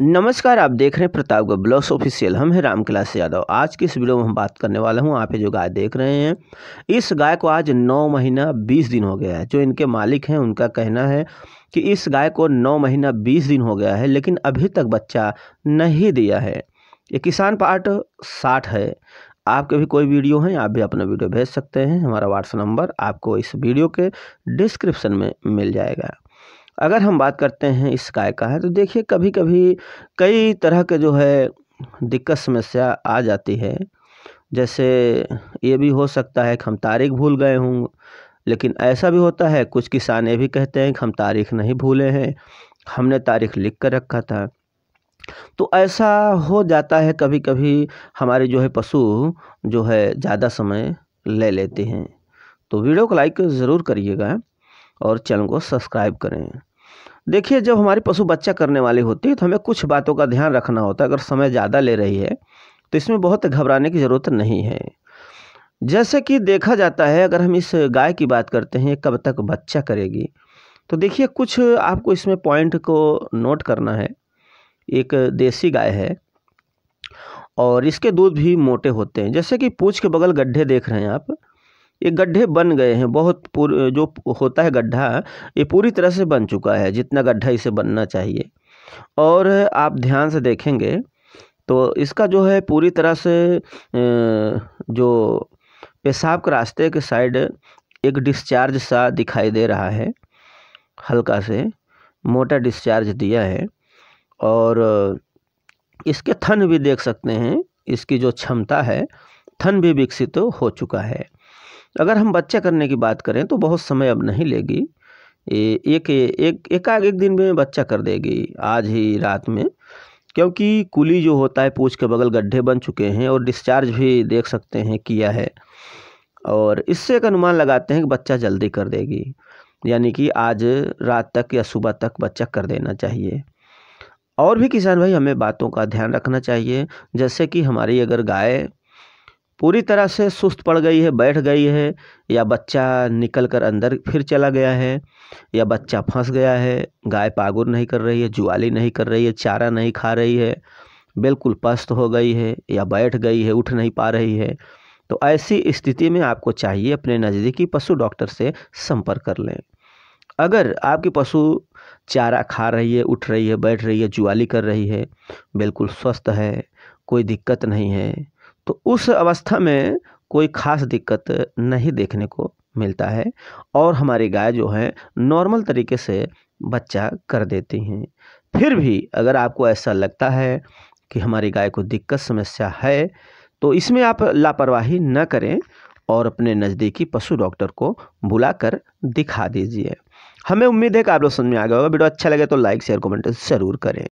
नमस्कार आप देख रहे हैं प्रतापगढ़ ब्लॉस ऑफिशियल हम हैं रामकिलास यादव आज की इस वीडियो में हम बात करने वाला हूं आप ये जो गाय देख रहे हैं इस गाय को आज नौ महीना बीस दिन हो गया है जो इनके मालिक हैं उनका कहना है कि इस गाय को नौ महीना बीस दिन हो गया है लेकिन अभी तक बच्चा नहीं दिया है ये किसान पार्ट साठ है आपके भी कोई वीडियो हैं आप भी अपना वीडियो भेज सकते हैं हमारा व्हाट्सअप नंबर आपको इस वीडियो के डिस्क्रिप्सन में मिल जाएगा अगर हम बात करते हैं इस गाय का है तो देखिए कभी कभी कई तरह के जो है दिक्कत समस्या आ जाती है जैसे ये भी हो सकता है कि हम तारीख भूल गए हों लेकिन ऐसा भी होता है कुछ किसान ये भी कहते हैं कि हम तारीख नहीं भूले हैं हमने तारीख लिख कर रखा था तो ऐसा हो जाता है कभी कभी हमारे जो है पशु जो है ज़्यादा समय ले लेते हैं तो वीडियो को लाइक ज़रूर करिएगा और चैनल को सब्सक्राइब करें देखिए जब हमारे पशु बच्चा करने वाले होते हैं तो हमें कुछ बातों का ध्यान रखना होता है अगर समय ज़्यादा ले रही है तो इसमें बहुत घबराने की ज़रूरत नहीं है जैसे कि देखा जाता है अगर हम इस गाय की बात करते हैं कब तक बच्चा करेगी तो देखिए कुछ आपको इसमें पॉइंट को नोट करना है एक देसी गाय है और इसके दूध भी मोटे होते हैं जैसे कि पूछ के बगल गड्ढे देख रहे हैं आप ये गड्ढे बन गए हैं बहुत जो होता है गड्ढा ये पूरी तरह से बन चुका है जितना गड्ढा इसे बनना चाहिए और आप ध्यान से देखेंगे तो इसका जो है पूरी तरह से जो पेशाब के रास्ते के साइड एक डिस्चार्ज सा दिखाई दे रहा है हल्का से मोटा डिस्चार्ज दिया है और इसके थन भी देख सकते हैं इसकी जो क्षमता है थन भी विकसित हो चुका है अगर हम बच्चे करने की बात करें तो बहुत समय अब नहीं लेगी एक एक एकाएक एक दिन में बच्चा कर देगी आज ही रात में क्योंकि कुली जो होता है पूछ के बगल गड्ढे बन चुके हैं और डिस्चार्ज भी देख सकते हैं किया है और इससे एक अनुमान लगाते हैं कि बच्चा जल्दी कर देगी यानी कि आज रात तक या सुबह तक बच्चा कर देना चाहिए और भी किसान भाई हमें बातों का ध्यान रखना चाहिए जैसे कि हमारी अगर गाय पूरी तरह से सुस्त पड़ गई है बैठ गई है या बच्चा निकल कर अंदर फिर चला गया है या बच्चा फंस गया है गाय पागुर नहीं कर रही है जुआली नहीं कर रही है चारा नहीं खा रही है बिल्कुल पस्त हो गई है या बैठ गई है उठ नहीं पा रही है तो ऐसी स्थिति में आपको चाहिए अपने नज़दीकी पशु डॉक्टर से संपर्क कर लें अगर आपकी पशु चारा खा रही है उठ रही है बैठ रही है जुआली कर रही है बिल्कुल स्वस्थ है कोई दिक्कत नहीं है तो उस अवस्था में कोई ख़ास दिक्कत नहीं देखने को मिलता है और हमारी गाय जो है नॉर्मल तरीके से बच्चा कर देती हैं फिर भी अगर आपको ऐसा लगता है कि हमारी गाय को दिक्कत समस्या है तो इसमें आप लापरवाही न करें और अपने नज़दीकी पशु डॉक्टर को बुलाकर दिखा दीजिए हमें उम्मीद है कि आप लोग समझ में आ गया होगा वीडियो अच्छा लगे तो लाइक शेयर कमेंट ज़रूर करें